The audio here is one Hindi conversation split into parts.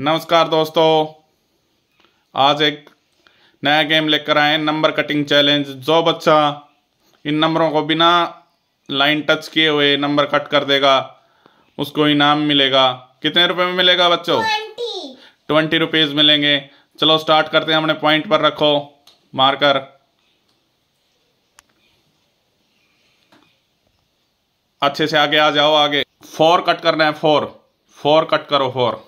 नमस्कार दोस्तों आज एक नया गेम लेकर आए नंबर कटिंग चैलेंज जो बच्चा इन नंबरों को बिना लाइन टच किए हुए नंबर कट कर देगा उसको इनाम मिलेगा कितने रुपए में मिलेगा बच्चों ट्वेंटी रुपीज़ मिलेंगे चलो स्टार्ट करते हैं अपने पॉइंट पर रखो मारकर अच्छे से आगे आ जाओ आगे फोर कट करना है फोर फोर कट करो फोर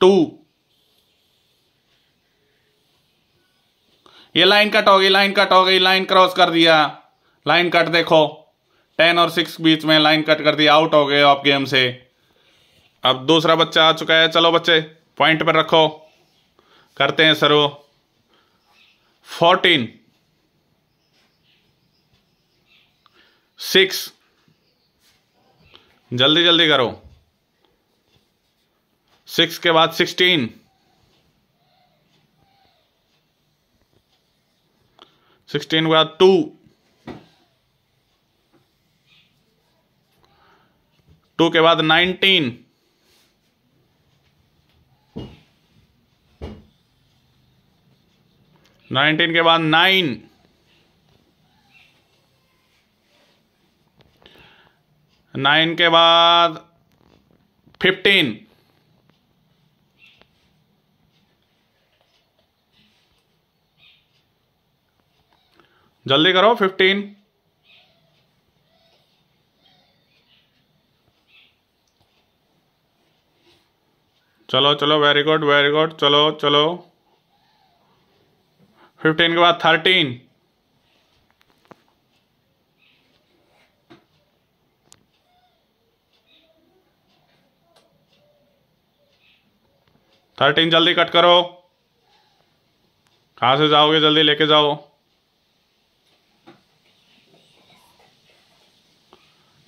टू ये लाइन कट हो गई लाइन कट हो गई लाइन क्रॉस कर दिया लाइन कट देखो टेन और सिक्स बीच में लाइन कट कर दिया आउट हो गए आप गेम से अब दूसरा बच्चा आ चुका है चलो बच्चे पॉइंट पर रखो करते हैं सरो फोर्टीन सिक्स जल्दी जल्दी करो सिक्स के बाद सिक्सटीन सिक्सटीन के बाद टू टू के बाद नाइनटीन नाइनटीन के बाद नाइन नाइन के बाद फिफ्टीन जल्दी करो फिफ्टीन चलो चलो वेरी गुड वेरी गुड चलो चलो फिफ्टीन के बाद थर्टीन थर्टीन जल्दी कट करो कहाँ से जाओगे जल्दी लेके जाओ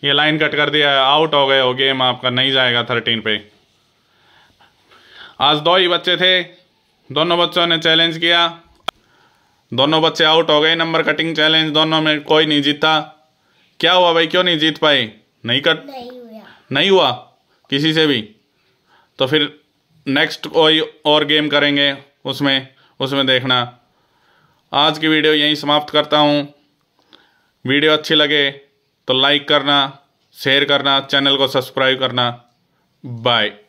ये लाइन कट कर दिया है आउट हो गए हो गेम आपका नहीं जाएगा थर्टीन पे आज दो ही बच्चे थे दोनों बच्चों ने चैलेंज किया दोनों बच्चे आउट हो गए नंबर कटिंग चैलेंज दोनों में कोई नहीं जीता क्या हुआ भाई क्यों नहीं जीत पाए नहीं कट नहीं हुआ नहीं हुआ किसी से भी तो फिर नेक्स्ट कोई और गेम करेंगे उसमें उसमें देखना आज की वीडियो यहीं समाप्त करता हूँ वीडियो अच्छी लगे तो लाइक करना शेयर करना चैनल को सब्सक्राइब करना बाय